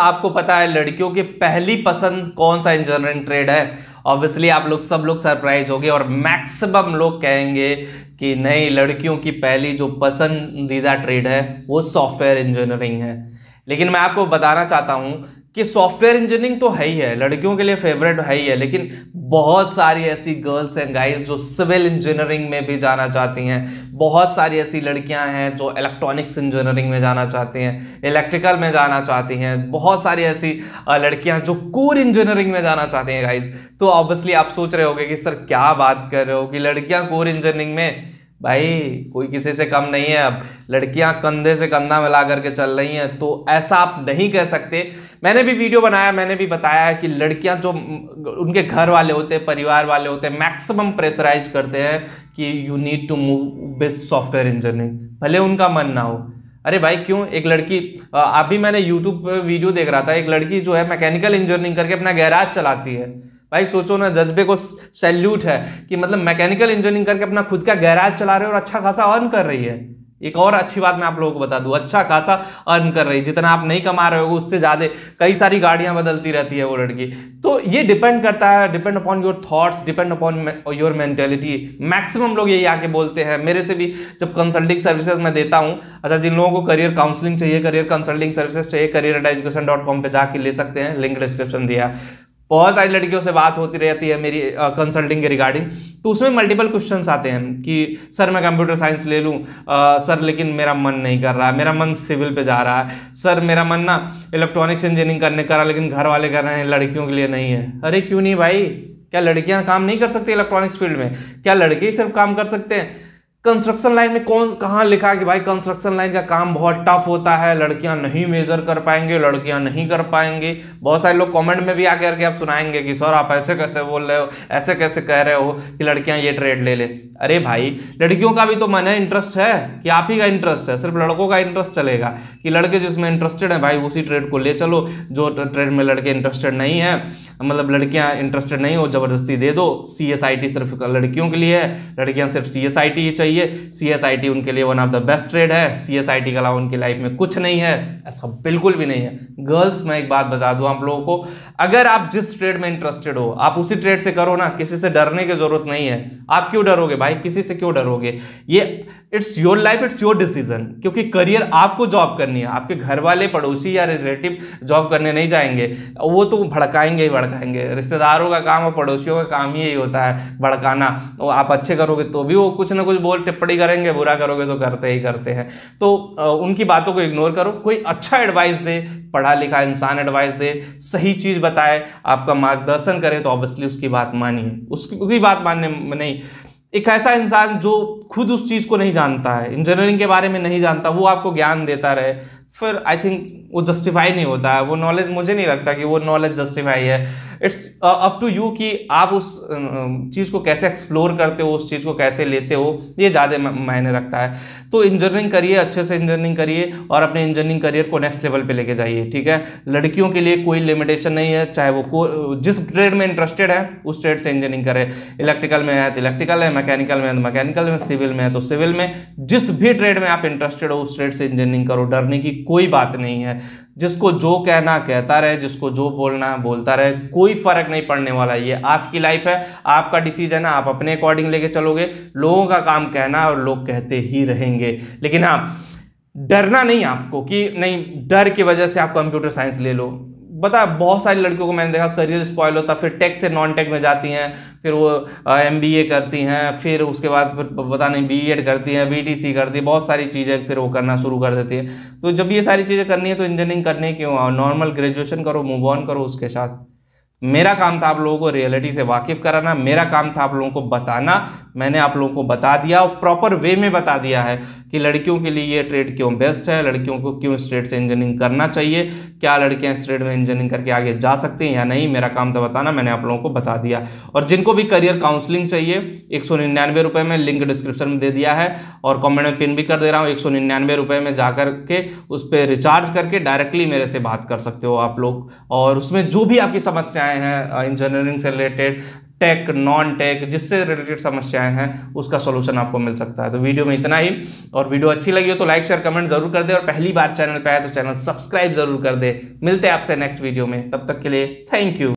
आपको पता है लड़कियों की पहली पसंद कौन सा इंजीनियरिंग ट्रेड है ऑब्वियसली आप लोग सब लोग सरप्राइज होंगे और मैक्सिमम लोग कहेंगे कि नहीं लड़कियों की पहली जो पसंदीदा ट्रेड है वो सॉफ्टवेयर इंजीनियरिंग है लेकिन मैं आपको बताना चाहता हूँ कि सॉफ्टवेयर इंजीनियरिंग तो है ही है लड़कियों के लिए फेवरेट है ही है लेकिन बहुत सारी ऐसी गर्ल्स हैं गाइस जो सिविल इंजीनियरिंग में भी जाना चाहती हैं बहुत सारी ऐसी लड़कियां हैं जो इलेक्ट्रॉनिक्स इंजीनियरिंग में जाना चाहती हैं इलेक्ट्रिकल में जाना चाहती हैं बहुत सारी ऐसी लड़कियां जो कोर इंजीनियरिंग में जाना चाहती हैं गाइज तो ऑब्वियसली आप सोच रहे होगे कि सर क्या बात कर रहे हो कि लड़कियाँ कोर इंजीनियरिंग में भाई कोई किसी से कम नहीं है अब लड़कियां कंधे से कंधा मिला करके चल रही हैं तो ऐसा आप नहीं कह सकते मैंने भी वीडियो बनाया मैंने भी बताया कि लड़कियां जो उनके घर वाले होते हैं परिवार वाले होते हैं मैक्सिमम प्रेशराइज करते हैं कि you need to move best software engineering भले उनका मन ना हो अरे भाई क्यों एक लड़की अभी मैंने यूट्यूब पर वीडियो देख रहा था एक लड़की जो है मैकेनिकल इंजीनियरिंग करके अपना गैराज चलाती है भाई सोचो ना जज्बे को सैल्यूट है कि मतलब मैकेनिकल इंजीनियरिंग करके अपना खुद का गैराज चला रहे हो और अच्छा खासा अर्न कर रही है एक और अच्छी बात मैं आप लोगों को बता दूं अच्छा खासा अर्न कर रही है जितना आप नहीं कमा रहे हो उससे ज़्यादा कई सारी गाड़ियां बदलती रहती है वो लड़की तो ये डिपेंड करता है depend upon your thoughts depend upon your mentality maximum लोग यही आके बोलते हैं मेरे से भी जब कंसल्टिंग सर्विसेज मैं देता हूँ अच्छा जिन लोगों को करियर काउंसलिंग चाहिए करियर कंसल्टिंग सर्विसेज चाहिए career at education dot com पर ले सकते हैं लिंक डिस्क्रिप्शन दिया बहुत सारी लड़कियों से बात होती रहती है मेरी कंसल्टिंग के रिगार्डिंग तो उसमें मल्टीपल क्वेश्चन आते हैं कि सर मैं कंप्यूटर साइंस ले लूँ सर लेकिन मेरा मन नहीं कर रहा मेरा मन सिविल पे जा रहा है सर मेरा मन ना इलेक्ट्रॉनिक्स इंजीनियरिंग करने का रहा लेकिन घर वाले कर रहे हैं लड़कियों के लिए नहीं है अरे क्यों नहीं भाई क्या लड़कियाँ काम नहीं कर सकती इलेक्ट्रॉनिक्स फील्ड में क्या लड़के ही सिर्फ काम कर सकते हैं कंस्ट्रक्शन लाइन में कौन कहाँ लिखा है कि भाई कंस्ट्रक्शन लाइन का काम बहुत टफ होता है लड़कियां नहीं मेजर कर पाएंगे लड़कियां नहीं कर पाएंगे बहुत सारे लोग कमेंट में भी आ करके आप सुनाएंगे कि सर आप ऐसे कैसे बोल रहे हो ऐसे कैसे कह रहे हो कि लड़कियां ये ट्रेड ले ले अरे भाई लड़कियों का भी तो मन है इंटरेस्ट है कि आप ही का इंटरेस्ट है सिर्फ लड़कों का इंटरेस्ट चलेगा कि लड़के जिसमें इंटरेस्टेड है भाई उसी ट्रेड को ले चलो जो ट्रेड में लड़के इंटरेस्टेड नहीं है मतलब लड़कियां इंटरेस्टेड नहीं हो ज़बरदस्ती दे दो सी एस आई टी सिर्फ लड़कियों के लिए है लड़कियां सिर्फ सी एस आई टी चाहिए सी एस आई टी उनके लिए one of the best trade है सी एस आई टी के अलावा उनकी लाइफ में कुछ नहीं है ऐसा बिल्कुल भी नहीं है गर्ल्स मैं एक बात बता दूँ आप लोगों को अगर आप जिस ट्रेड में इंटरेस्टेड हो आप उसी ट्रेड से करो ना किसी से डरने की ज़रूरत नहीं है आप क्यों डरोगे भाई किसी से क्यों डरोगे ये it's your life it's your decision क्योंकि करियर आपको जॉब करनी है आपके घर वाले पड़ोसी या रिलेटिव जॉब करने नहीं जाएंगे वो तो भड़काएंगे ही भड़काएंगे रिश्तेदारों का काम और पड़ोसियों का काम ही यही होता है भड़काना और आप अच्छे करोगे तो भी वो कुछ ना कुछ बोल टिप्पणी करेंगे बुरा करोगे तो करते ही करते हैं तो उनकी बातों को इग्नोर करो कोई अच्छा एडवाइस दे पढ़ा लिखा इंसान एडवाइस दे सही चीज़ बताए आपका मार्गदर्शन करे तो ऑब्वियसली उसकी बात मानिए उसकी बात मानने में नहीं एक ऐसा इंसान जो खुद उस चीज़ को नहीं जानता है इंजीनियरिंग के बारे में नहीं जानता वो आपको ज्ञान देता रहे फिर आई थिंक वो जस्टिफाई नहीं होता है वो नॉलेज मुझे नहीं लगता कि वो नॉलेज जस्टिफाई है इट्स अप टू यू कि आप उस uh, uh, चीज़ को कैसे एक्सप्लोर करते हो उस चीज़ को कैसे लेते हो ये ज़्यादा मायने रखता है तो इंजीनियरिंग करिए अच्छे से इंजीनियरिंग करिए और अपने इंजीनियरिंग करियर को नेक्स्ट लेवल पर लेके जाइए ठीक है लड़कियों के लिए कोई लिमिटेशन नहीं है चाहे वो को जिस ट्रेड में इंटरेस्टेड है उस ट्रेड से इंजीनियरिंग करे इलेक्ट्रिकल में है तो इलेक्ट्रिकल है मैकेनिकल में है तो मैकेनिकल में सिविल में है तो सिविल में जिस भी ट्रेड में आप इंटरेस्टेड हो उस ट्रेड से इंजीनियरिंग करो डरने की कोई बात नहीं है जिसको जो कहना कहता रहे जिसको जो बोलना है बोलता रहे कोई फ़र्क नहीं पड़ने वाला ये आपकी लाइफ है आपका डिसीजन है आप अपने अकॉर्डिंग लेके चलोगे लोगों का काम कहना और लोग कहते ही रहेंगे लेकिन हाँ डरना नहीं आपको कि नहीं डर की वजह से आप कंप्यूटर साइंस ले लो बता बहुत सारी लड़कियों को मैंने देखा करियर स्पॉयल होता फिर टेक से नॉन टेक में जाती हैं फिर वो एम बी ए करती हैं फिर उसके बाद फिर पता नहीं बी एड e करती हैं बी टी सी करती है बहुत सारी चीज़ें फिर वो करना शुरू कर देती है तो जब ये सारी चीज़ें करनी है तो इंजीनियरिंग करने क्यों नॉर्मल ग्रेजुएशन करो मूव ऑन करो उसके साथ मेरा काम था आप लोगों को रियलिटी से वाकिफ़ कराना मेरा काम था आप लोगों को बताना मैंने आप लोगों को बता दिया और प्रॉपर वे में बता दिया है कि लड़कियों के लिए ये ट्रेड क्यों बेस्ट है लड़कियों को क्यों स्ट्रेट से इंजीनियरिंग करना चाहिए क्या लड़कियां स्ट्रेट में इंजीनियरिंग करके आगे जा सकती हैं या नहीं मेरा काम था बताना मैंने आप लोगों को बता दिया और जिनको भी करियर काउंसलिंग चाहिए एक सौ में लिंक डिस्क्रिप्शन में दे दिया है और कॉमेंट में पिन भी कर दे रहा हूँ एक सौ में जा के उस पर रिचार्ज करके डायरेक्टली मेरे से बात कर सकते हो आप लोग और उसमें जो भी आपकी समस्या समस्याएं हैं इंजीनियरिंग से रिलेटेड टेक नॉन टेक जिससे रिलेटेड समस्याएं हैं उसका सोल्यूशन आपको मिल सकता है तो वीडियो में इतना ही और वीडियो अच्छी लगी हो तो लाइक शेयर कमेंट जरूर कर दे और पहली बार चैनल पर आए तो चैनल सब्सक्राइब जरूर कर दे मिलते हैं आपसे नेक्स्ट वीडियो में तब तक के लिए थैंक यू